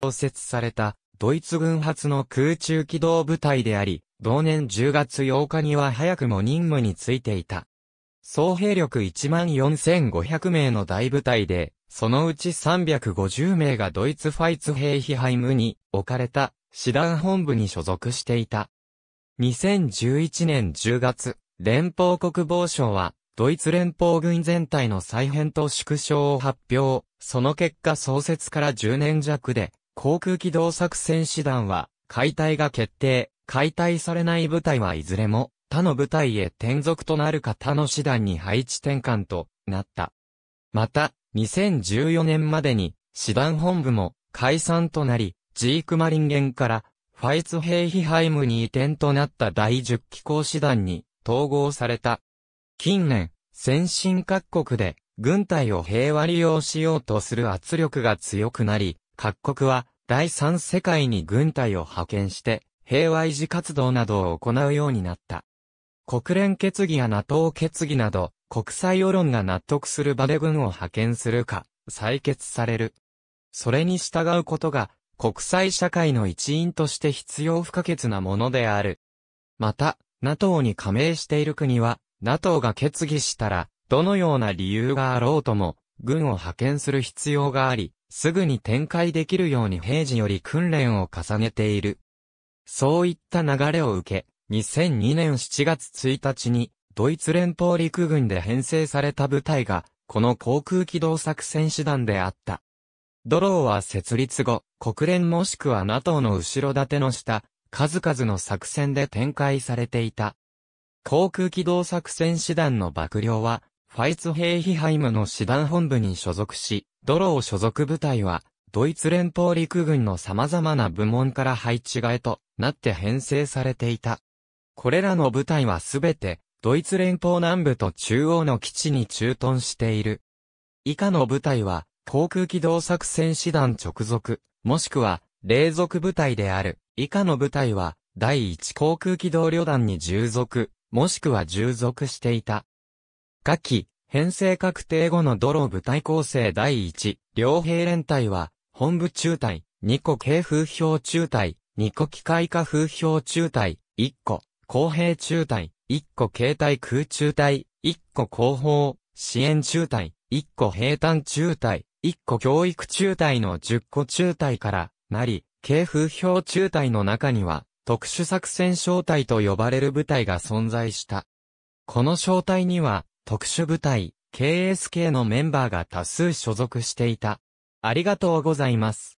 創設されたドイツ軍発の空中機動部隊であり、同年10月8日には早くも任務についていた。総兵力14,500名の大部隊で、そのうち350名がドイツファイツ兵批イムに置かれた師団本部に所属していた。2011年10月、連邦国防省は、ドイツ連邦軍全体の再編と縮小を発表、その結果創設から10年弱で、航空機動作戦士団は、解体が決定、解体されない部隊はいずれも、他の部隊へ転属となるか他の師団に配置転換となった。また、2014年までに、師団本部も解散となり、ジークマリンゲンから、ファイツヘイヒハイムに移転となった第10機構師団に統合された。近年、先進各国で軍隊を平和利用しようとする圧力が強くなり、各国は第三世界に軍隊を派遣して平和維持活動などを行うようになった。国連決議や NATO 決議など国際世論が納得する場で軍を派遣するか採決される。それに従うことが国際社会の一員として必要不可欠なものである。また、NATO に加盟している国は、NATO が決議したら、どのような理由があろうとも、軍を派遣する必要があり、すぐに展開できるように平時より訓練を重ねている。そういった流れを受け、2002年7月1日に、ドイツ連邦陸軍で編成された部隊が、この航空機動作戦士団であった。ドローは設立後、国連もしくは NATO の後ろ盾の下、数々の作戦で展開されていた。航空機動作戦士団の幕僚は、ファイツヘイヒハイムの師団本部に所属し、ドロー所属部隊は、ドイツ連邦陸軍の様々な部門から配置替えとなって編成されていた。これらの部隊はすべて、ドイツ連邦南部と中央の基地に駐屯している。以下の部隊は、航空機動作戦師団直属、もしくは、霊属部隊である。以下の部隊は、第1航空機動旅団に従属、もしくは従属していた。下記、編成確定後の泥部隊構成第1、両兵連隊は、本部中隊、2個軽風評中隊、2個機械化風評中隊、1個、公兵中隊、1個携帯空中隊、1個後方、支援中隊、1個平坦中隊、1個教育中隊の10個中隊からなり、軽風評中隊の中には、特殊作戦小隊と呼ばれる部隊が存在した。この小隊には、特殊部隊、KSK のメンバーが多数所属していた。ありがとうございます。